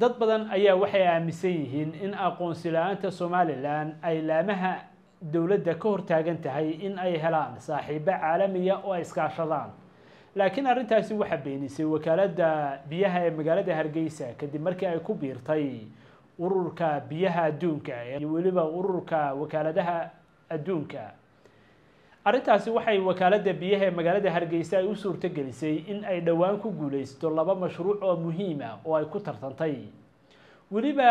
dad badan ayaa waxay aaminsan yihiin in aqoonsi la-aanta somalilan ay laamaha dowladda ka hortaagan tahay in ay helaan saaxiibo caalamiya oo ay iskaashadaan laakiin arrintaasi waxaa beenisay wakaaladda biyaha ee magaalada hargeysa kadib markii ay ku biirtay ururka biyaha adduunka iyo weliba ururka wakaaladaha adduunka arrintaasi waxay wakaaladda biyaha ee magaalada hargeysa ay u suurtogelisay in ay dhowaan ku guulaysto laba mashruuc oo muhiima ah oo ay ku tartantay weliba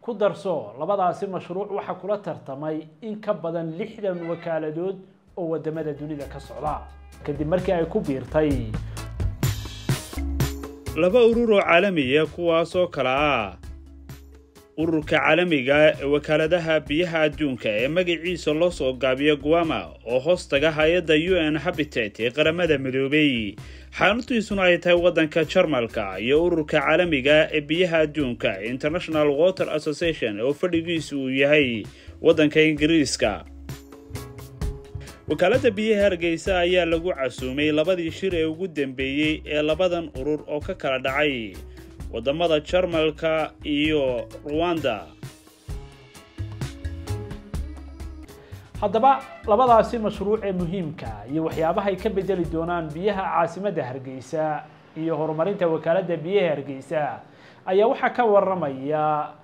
ku darso labadaasi mashruuc waxaa kula tartamay in ka badan lixdan wakaaladood oo waddamada dunida ka socda kadib markii ay ku biirtay laba urur oo caalamiya ah, kuwaasoo kala ah ururka caalamiga ah ee wakaaladaha biyaha adduunka ee magiciisa loo soo gaabiyo guama oo hoostaga hay-adda u n habitat ee qaramada midoobay xaalintiisuna ay tahay waddanka jarmalka iyo ururka caalamiga ah ee biyaha adduunka international water association oo fadhigiisu uu yahay waddanka ingiriiska wakaaladda biyaha hargeysa ayaa lagu casuumay labadii shir ee ugu dambeeyey ee labadan urur oo ka kala dhacay waddamada jarmalka iyo ruwanda haddaba labadaasi mashruucee muhiimka iyo waxyaabahay ka bedeli doonaan biyaha caasimadda hargeysa iyo horumarinta wakaaladda biyaha hargeysa ayaa waxaa ka waramaya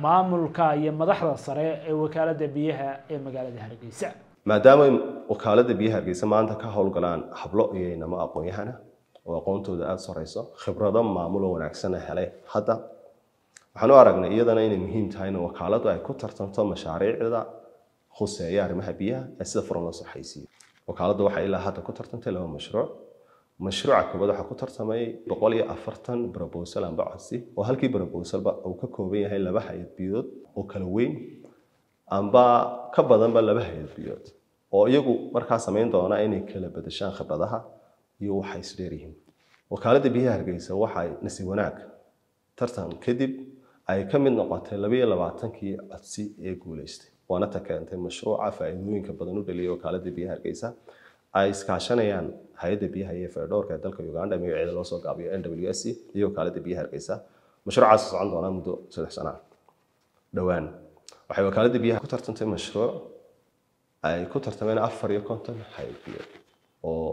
maamulka iyo madaxda sare ee wakaaladda biyaha ee magaalada hargeysa maadaamay wakaaladda biyaha hargeysa maanta ka howlgalaan hablo iyo inamo aqoon-yahana oo aqoontooda aada sareyso khibrado maamuloo wanaagsana helay hadda waxaan u aragnay iyadana inay muhiim tahay in wakaaladu ay ku tartanto mashaariicda khuseeya arrimaha biyaha ee sida furan loo saxaysiiyo wakaaladu waxay ilaa hadda ku tartantay laba mashruuc mashruuca koobaad waxaa ku tartamay boqol iyo afartan brobosal amba codsi oo halkii brobosalba uu ka kooban yahay laba hay-ad biyood oo kala weyn amba ka badanba laba hay-ad biyood oo iyagu markaa samayn doona inay kala bedeshaan khibradaha iyo waxay isdheeryihiin wakaalada biyaha hargeysa waxay nasiib wanaag tartan kadib ay ka mid noqotay labayo labaatankii codsi ee guuleystay waana ta keentay mashruuca faa badan u dhaliyay wakaalada biyaha hargeysa ay iskaashanayaan hay-adda biyaha iyo feedhowrka dalka uganda magaceeda loo soo gaabiyo n w s iyo wakaalada biyaha hargeysa mashruucaas socon doonaa muddo saddex sana dhowaan waxay wakaalada biyaha ku tartantay mashruuc ay ku tartameen afar iyo konton hay-adbiyo oo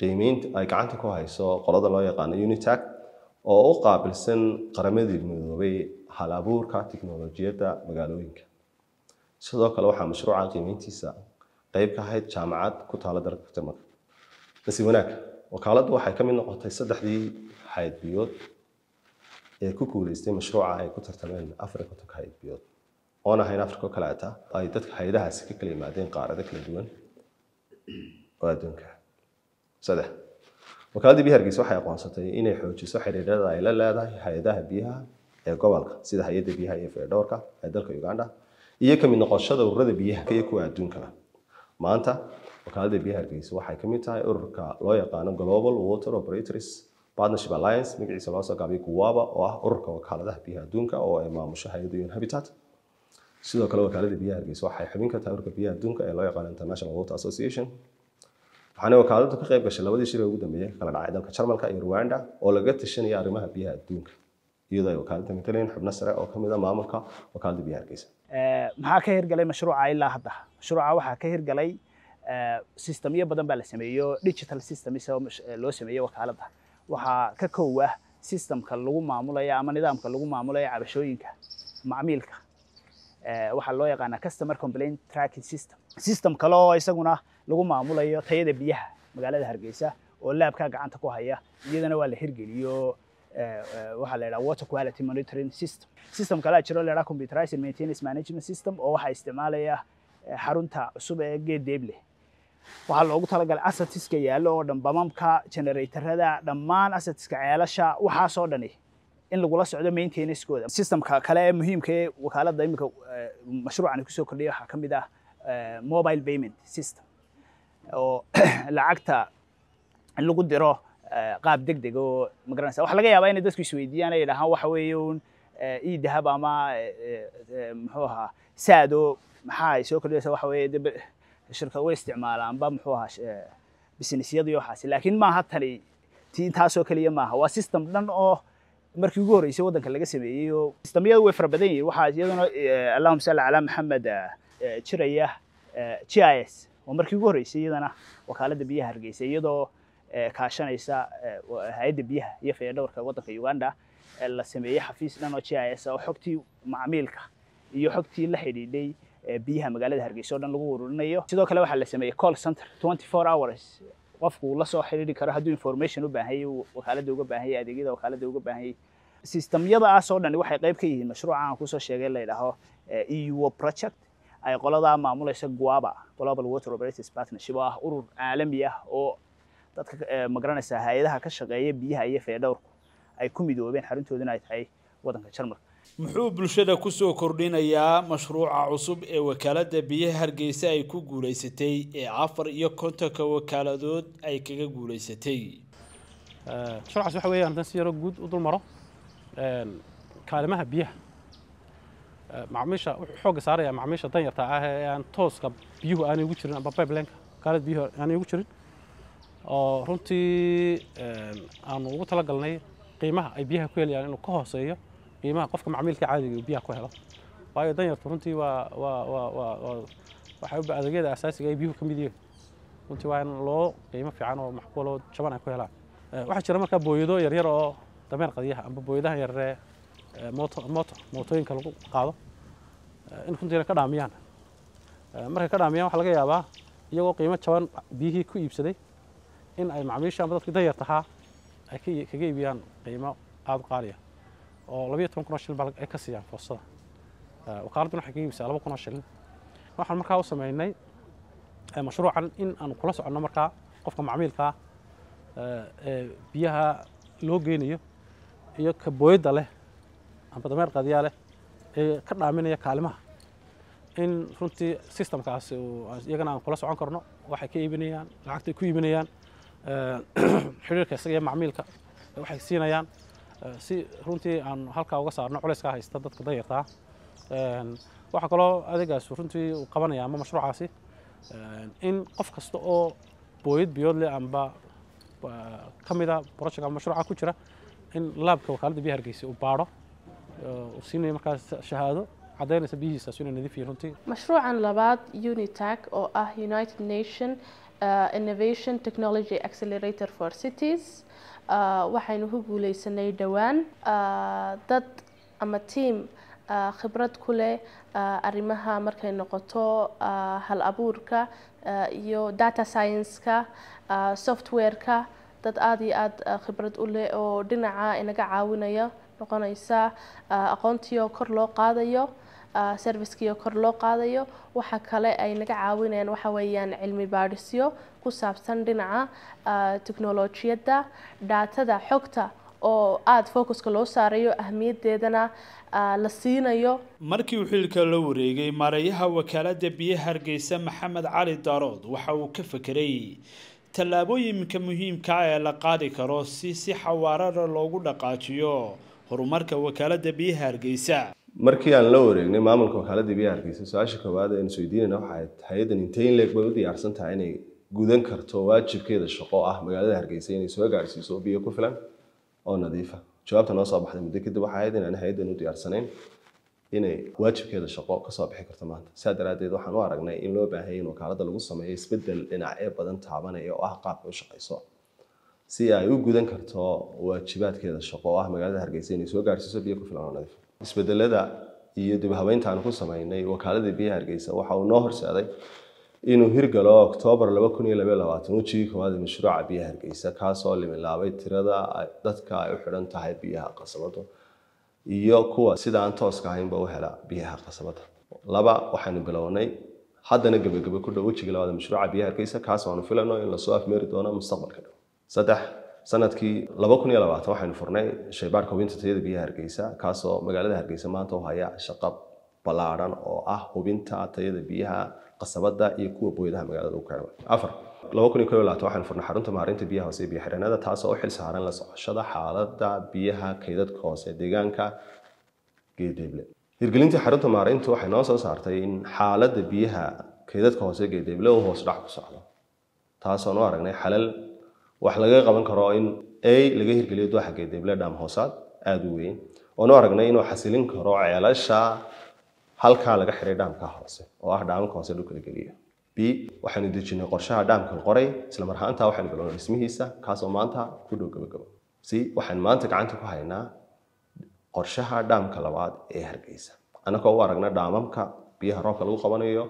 qiimeynta ay gacanta ku hayso qolada loo yaqaano unitac oo u qaabilsan qaramadii midoobay hal abuurka tiknolojiyadda magaalooyinka sidoo kale waxaa mashruuca qiimeyntiisa qeyb ka ahayd jaamacad ku taala dalka jarmalka nasiib wanaagka wakaaladdu waxay ka mid noqotay saddexdii hayadbiyood ee ku guuleystay mashruuca ay ku tartameen afar kontonka hayadbiyood oon ahayn africa oo kaleeta ay dadka hay-adahaasi ka kala yimaadeen qaarado kala duwan oo adduunka saddex wakaaladda biyaha hargeysa waxay aqoonsatay inay xoojiso xiriirada ay la leedahay hay-adaha biyaha ee gobolka sida hay-adda biyaha ee feedhowrka ee dalka uganda iyo kamid noqoshada ururada biyaha iyo kuwa adduunkaba maanta wakaaladda biyaha hargeysa waxay kamid tahay ururka loo yaqaano global water operators partnership alliance magaciisa loo soo gaabay guwaba oo ah ururka wakaaladaha biyaha adduunka oo ay maamusho hay-adda un habitat sidoo kale wakaaladda biyaha hargeysa waxay xubin ka tahay ururka biyaha adduunka ee loo yaqaano international water association waxaana wakaaladdu ka qayb gashay labadii shil ee ugu dambeeyay kala dhacay dalka jarmalka iyo rwanda oo lagaga tashanaya arrimaha biyaha adduunka iyadoo ay wakaaladda mataleen xubno sare oo ka mid a ah maamulka wakaaladda biyaha hargeysa eh, maxaa ka hirgalay mashruuca ilaa hadda mashruuca waxaa ka hirgalay eh, sistamyo badan baa la sameeyo digital systems eh, loo sameeyo wakaaladda waxaa ka kow ah systemka lagu maamulayo ama nidaamka lagu maamulayo cabashooyinka macmiilka waxaa loo yaqaanaa customer complaint tracking system system kale oo isaguna lagu maamulayo tayada biyaha magaalada hargeysa oo laabkaa gacanta ku haya iyadana waa la hirgeliyo eh, eh, waxaa la yidhaha water quality monitoring system system kalaa jiro la yidhaha computerized maintenance management system oo waxaa isticmaalaya eh, xarunta cusub ee geed deebleh waxaa loogu talagalay assetiska yaallo oo dhan bamamka generatorada dhammaan assetiska ceelasha waxaasoo dhani in lagula socdo maintenancekooda systemka kale ee muhiimka ee wakaaladda imika mashruucani kusoo kordhiyay waxaa ka mid ah mobile payment system oo lacagta lagu diro eh, qaab deg oo magaranaysa waxa laga yaabaa inay dadku isweydiiyaan ay dhahaan waxa weeye eh, ii dahab ama eh, muxuu ahaa saado maxaa ay soo kordhiyaysa waxa weeye dee shirka way isticmaalaanba muxuu ahaa businessyada waxaasi laakiin maaha tani tii taasoo keliya maaha waa system dhan oo markii ugu horreysay waddanka laga sameeyey oo systemyadu way fara badan yihiin waxaa iyaduna allahuma salli calaa maxamed jiraya g i s oo markii ugu horreysay iyadana wakaaladda biyaha hargeysa iyadoo eh, kaashanaysa eh, hay-adda biyaha iyo fayadhowrka waddanka uganda eh, la sameeyey xafiis dhan oo g i s ah oo xogtii macmiilka iyo xogtii la xidhiidhay biyaha magaalada hargeysa o dhan lagu ururinayo sidoo kale waxaa la sameeyey call center twenty four hours qofku la soo xidhiidhi karo hadduu information u baahanyay wakaaladda uga baahanyay adeegyada wakaaladda uga baahanyay sistemyadaas oo dhani waxay qayb ka yihiin mashruuca aan kusoo sheegay la yidhaaho eu e project ay qoladaa maamulaysa guaba global water operators partnership oo ah urur caalami ah oo dadka eh, magaranaysa hay-adaha ka shaqeeya biyaha iyo feedhowrku ay ku midoobeen xaruntooduna ay tahay wadanka jarmalka muxuu bulshada ku soo kordhinayaa mashruuca cusub ee wakaaladda biyaha hargeysa ay ku guulaysatay ee afar iyo kontanka wakaaladood ay kaga guulaysatay mashruucaas eh, waxa weeyaan dan si yaroo guud u dul eh, kaalimaha biyaha macmiisha wuxuu xoogga saaraya macmiisha danyarta ah ee aan tooska biyuhu aanay ugu jirin amba bibelynka kaalid biyuhu aanay ugu jirin oo runtii aanu ugu tala galnay qiimaha ay biyaha ku helayaan inuu ka hooseeyo qiimaha qofka macmiilka caadiga uu biyaha ku helo waayo danyartu runtii waa waa waa waa waxay u adeegyada asaasiga ay ah biyuhu ka mid yihiin runtii waa in loo qiimo fiican oo maxkuul oo jaban ay ku helaan waxaa jira markaa booyado yaryar oo dameer qadiyaha amba booyadaha yararee mootooyinka lagu qaado in runtiina ka dhaamiyaan markay ka dhaamiyaan waxaa laga yaabaa iyagoo qiimo jaban biyihii ku iibsaday in ay macmiisha ama dadkii danyarta ahaa ay kaga iibiyaan qiimo aada u qaaliya oo labiyo toban kun oo shilin baa ay ka siiyaan foostada wakaaladdan waxay kaga iibsaa laba kun oo shilin waxaan markaa u sameynay mashruucan in aanu kula soconno markaa qofka macmiilkaa biyaha loo geynayo iyo kabooyadda leh amba dameer qadiyaa leh ee ka dhaaminaya kaalimaha in runtii sistamkaas iyagana aan kula socon karno waxay ka iibinayaan lacagtay ku iibinayaan eh, xidhiirka isaga iyo macmiilka waxay siinayaan eh, si runtii aan halkaa uga saarno culeyskaa haysta dadka danyartaa ah. waxaa kaloo adeegaas runtii uu qabanaya ama mashruucaasi eh, in qof kasta oo booyad biyoodle amba ka mida ah broject ama mashruuca ku jira in laabka wakaaladda biyo hargeysa uu baadho u siinaya markaas shahaado cadaynaysa biyihiisaasu inay nadiif yihin runtii mashruucan labaad unitag oo ah united nation innovation technology accelerator for cities waxaynu ku guuleysanay dhowaan dad ama tiam khibrad ku leh arrimaha markay noqoto hal abuurka iyo data science-ka software-ka dad aada iyo aada khibrad u leh oo dhinaca inaga caawinaya noqonaysaa ah, aqoontii kor loo qaadayo ah, servicekii kor loo qaadayo waxa kale ay naga caawinayaan waxa weeyaan cilmi baadhisyo ku saabsan dhinaca ah, technolojiyadda dhaatada xogta oo aada focuska loo saarayo ahmiyaddeedana la siinayo markii uu xilka la wareegay maareeyaha wakaaladda biyaha hargeysa maxamed cali darood waxa uu ka fekeray tallaabooyinka muhiimka ee la qaadi karo si si xawaarada loogu dhaqaajiyo horumarka wakaalada biyaha hargeysa markii aan la wareegnay maamulka wakaaladda biyaha hargeysa su-aasha koowaad ee isweydiinana waxaad hay-adan intay leeg bay u diyaarsan tahay inay gudan karto waajibkeeda shaqo ah magaalada hargeysa inay soo gaadhsiiso biyo ku filan oo nadiifa jawaabta noo soo baxday muddo kadib waxaa ahayd inaan hay-addan u diyaarsanayn inay waajibkeeda shaqo kasoo bixi karto maanta sidaa daraadeed waxaan u aragnay in loo baahayay in wakaaladda lagu sameeyo isbedel dhinac ee badan taabanaya oo ah qaabka u shaqayso si ay u gudan karto waajibaadkeeda shaqo oo ah magaalada hargeysa inay soo gaarsiiso biyo ku filan oo nadiif ah. isbedelada iyo dib habeynta aan ku samaynay wakaaladii biyaha hargeysa waxa uu noo horseeday inuu hirgalo oktoobar ujiii koowaad mashruuca biyaha hargeysa kaasoo limilaabay tirada dadka ay u xidhan tahay biyaha qasabadu iyo kuwa sida aan tooska ahaynba u hela biyaha qasabada laba waxaanu bilownay haddana gebagebe ku dhow wejiga labaad mashruuca biyaha hargeysa kaas waanu filano in lasoo afmeeri doono mustaqbalka dhow saddex sanadkii laba kun iyo labaatan waxaynu furnay shaybaarka hubinta tayada biyaha hargeysa kaasoo magaalada hargeysa maanta u haya shaqab ballaaran oo ah hubinta tayada biyaha qasabada iyo kuwa booyadaha magaalada ugu kacma afar laba kun iyo kow labaatan waxaynu furnay xarunta maharinta biyaha hoose biyo xireenada taasoo u xil saaran la socoshada xaalada biyaha kaydadka hoose deegaanka geedeeble hirgelintii xarunta maarayntu waxay noo soo saartay in xaalada biyaha kaydadka hoose geedeeble uu hoos dhac ku socdo taasoo nu aragnay xalal wax laga qaban karo in a laga hirgeliyo dooxagee deble hoosaad aada u weyn oonu aragnay inuu xasilin karo ceelasha halkaa laga xiray dhaamka hoose oo ah dhaamka hoose dhulka la geliyo b waxaanu dejinay qorshaha dhaamka qoray isla mar ahaantaa waxaanu bilownay dhismihiisa kaasoo maanta ku dhow gabagabo c waxaan maanta gacanta ku haynaa qorshaha dhaamka labaad ee hargeysa annagoo u aragna dhaamamka biyaha roobka lagu qabanayo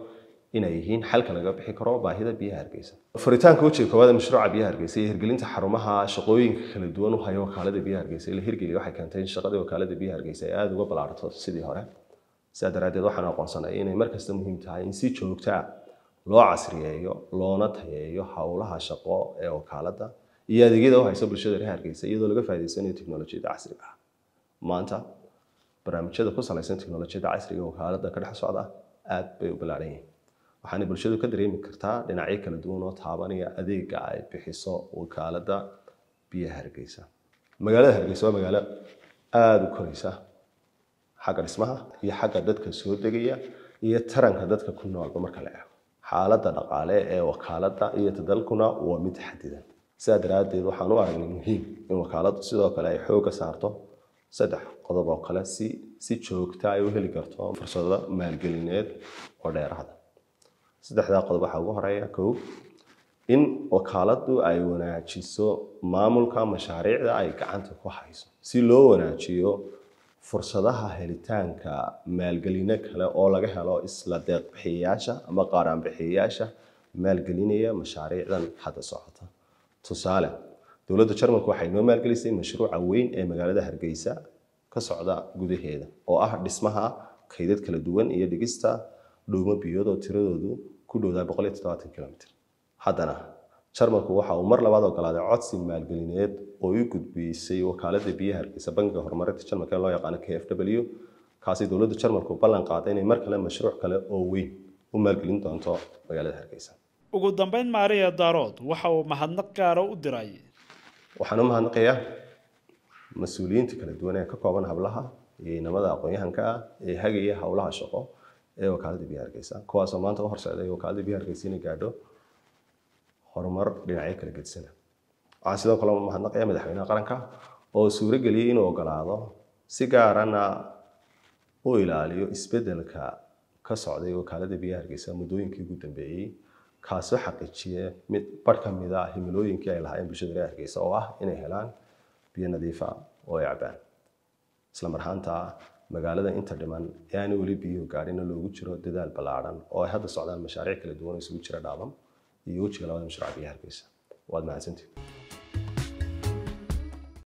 inay yihiin xalka laga bixi karo baahida biyaha hargeysa furitaanka wejiga koowaad mashruuca biyaha hargeysa iyo hirgelinta xarumaha shaqooyinka kala duwan u wakaalada biyaha hargeysa ila hirgeli waxay keentay in shaqada wakaalada biyaha hargeysa ay aada uga ballaarto sidii hore sidaa daraadeed waxaan aqoonsanay inay markasta muhiim tahay in si joogtaa ah loo casriyeeyo loona tayeeyo howlaha shaqo ee wakaalada iyo adeegyada u haysa bulshada reer hargeysa iyadoo laga faa'iideysanayo teknolojiyada casriga ah maanta barnaamijyada ku salaysan teknolojiyada casriga wakaalada ka dhex socda aad bay u ballaadhan yihiin waxaana bulshadu ka dareemi kartaa dhinacyo kala duwan oo taabanaya adeega ay bixiso wakaalada biyaha hargeysa magaalada hargeysa waa magaalo aada u koreysa xagga dhismaha iyo xagga dadka soo degaya iyo taranka dadka ku noolba marka la eego xaaladda dhaqaale ee wakaalada iyo tadalkuna waa mid xadidan sidaa daraadeed waxaan u aragnay muhiim in wakaaladu sidoo kale ay xooga saarto saddex qodob oo kale si si joogta ay u heli karto fursadada maalgelineed oo dheeraada ah saddexdaa qodob waxaa ugu horeeya kow in wakaaladu ay wanaajiso maamulka mashaariicda ay gacanta ku hayso si loo wanaajiyo fursadaha helitaanka maalgeline kale oo laga helo isla deeqbixiyayaasha ama qaaraanbixiyayaasha maalgelinaya mashaariicdan hadda socota tusaale dowladda jarmalku waxay noo maalgelisay mashruuca weyn ee magaalada hargeysa ka socda gudaheeda oo ah dhismaha kaydad kala duwan iyo dhigista dhuumo biyood oo tiradoodu ku dhowdaa boqol kilomitr haddana jarmalku waxa uu mar labaad ogolaaday codsi maalgelineed oo u gudbiisay wakaaladda biyaha hargeysa bankiga horumarinta jarmalka ee loo yaqaano k f w kaasi dowladda jarmalku ballan qaaday inay mar kale mashruuc kale oo weyn u maalgelin doonto magaalada hargeysa ugu dambeyn maariya daarood waxa uu mahadnaq gaara u diray waxaan u mahadnaqayaa mas-uuliyiinta kala duwan ee ka kooban hablaha iyo inamada aqoon-yahanka ah ee hagaya howlaha shaqo ee wakaalada biyaha kuwaasoo maanta u horseeday wakaalada biyaha inay gaadho horumar dhinacyo kala gedisan waxaa sidoo kale mahadnaqaya madaxweynaha qaranka oo suurageliyey inuu ogolaado si gaarana u ilaaliyo isbedelka ka socday wakaalada biyaha hargeysa muddooyinkii ugu dambeeyey kaasoo xaqiijiye mid bar ka mid a ah himilooyinkii ay lahaayeen bulshada reer hargeysa oo ah inay helaan biyo nadiifa ah oo ay cabaan isla marhaanta magaalada inta dhiman ee aan weli biyo gaadhina loogu jiro dadaal ballaadhan oo ay hadda socdaan mashaariic kala duwan oo isugu jira dhaaban iyo wejiga labada mashruuc biyo hargeysa waad mahadsantihin